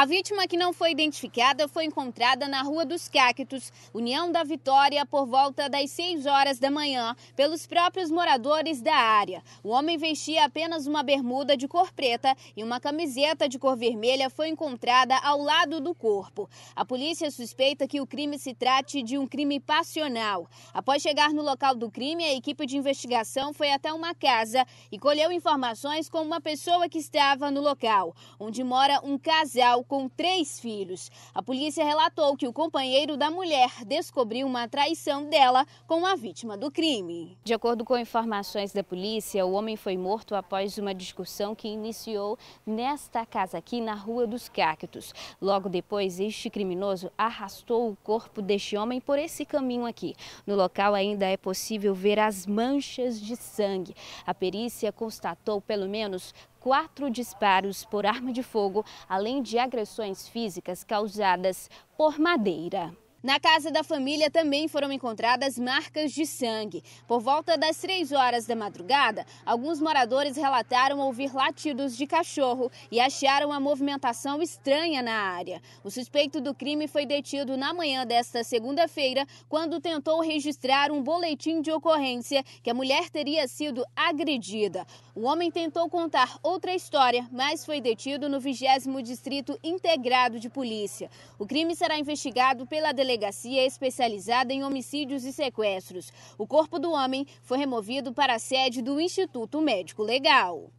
A vítima que não foi identificada foi encontrada na Rua dos Cactos, União da Vitória, por volta das 6 horas da manhã, pelos próprios moradores da área. O homem vestia apenas uma bermuda de cor preta e uma camiseta de cor vermelha foi encontrada ao lado do corpo. A polícia suspeita que o crime se trate de um crime passional. Após chegar no local do crime, a equipe de investigação foi até uma casa e colheu informações com uma pessoa que estava no local, onde mora um casal com três filhos. A polícia relatou que o companheiro da mulher descobriu uma traição dela com a vítima do crime. De acordo com informações da polícia, o homem foi morto após uma discussão que iniciou nesta casa aqui na Rua dos Cactos. Logo depois, este criminoso arrastou o corpo deste homem por esse caminho aqui. No local ainda é possível ver as manchas de sangue. A perícia constatou pelo menos quatro disparos por arma de fogo, além de agressões físicas causadas por madeira. Na casa da família também foram encontradas marcas de sangue. Por volta das 3 horas da madrugada, alguns moradores relataram ouvir latidos de cachorro e acharam a movimentação estranha na área. O suspeito do crime foi detido na manhã desta segunda-feira, quando tentou registrar um boletim de ocorrência que a mulher teria sido agredida. O homem tentou contar outra história, mas foi detido no 20 Distrito Integrado de Polícia. O crime será investigado pela delegacia delegacia especializada em homicídios e sequestros. O corpo do homem foi removido para a sede do Instituto Médico Legal.